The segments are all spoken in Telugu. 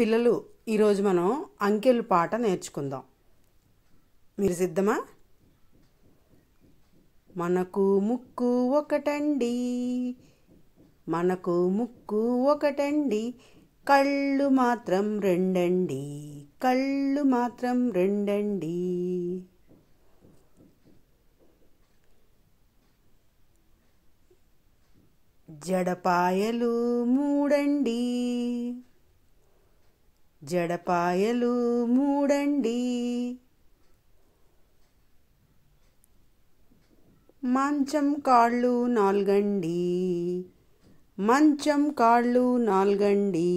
పిల్లలు ఈరోజు మనం అంకెలు పాట నేర్చుకుందాం మీరు సిద్ధమా మనకు ముక్కు ఒకటండి మనకు ముక్కు ఒకటండి కళ్ళు మాత్రం రెండండి కళ్ళు మాత్రం రెండండి జడపాయలు మూడండి జడపాయలు మూడండి మంచం కాళ్ళు నాల్గండి మంచం కాళ్ళు నాల్గండి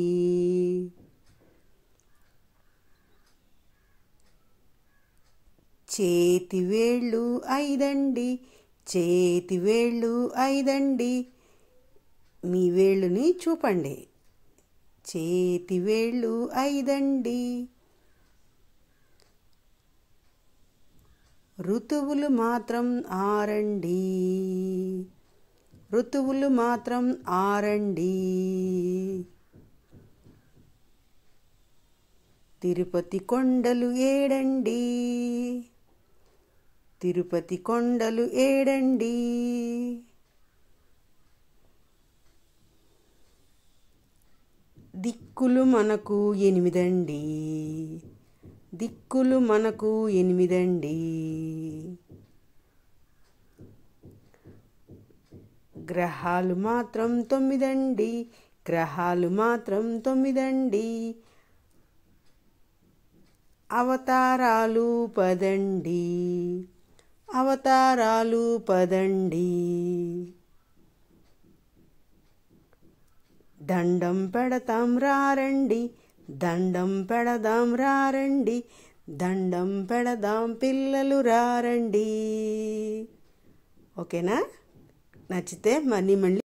వేళ్ళు ఐదండి చేతి వేళ్ళు ఐదండి మీ వేళ్ళుని చూపండి చేతివేళ్ళు ఐదండి ఋతువులు మాత్రం ఆరండి ఋతువులు మాత్రం ఆరండి తిరుపతి కొండలు ఏడండి తిరుపతి కొండలు ఏడండి దిక్కులు మనకు ఎనిమిదండి దిక్కులు మనకు ఎనిమిదండి గ్రహాలు మాత్రం తొమ్మిదండి గ్రహాలు మాత్రం తొమ్మిదండి అవతారాలు పదండి అవతారాలు పదండి దండం పెడతాం రారండి దండం పెడదాం రారండి దండం పెడదాం పిల్లలు రారండి ఓకేనా నచ్చితే మళ్ళీ మళ్ళీ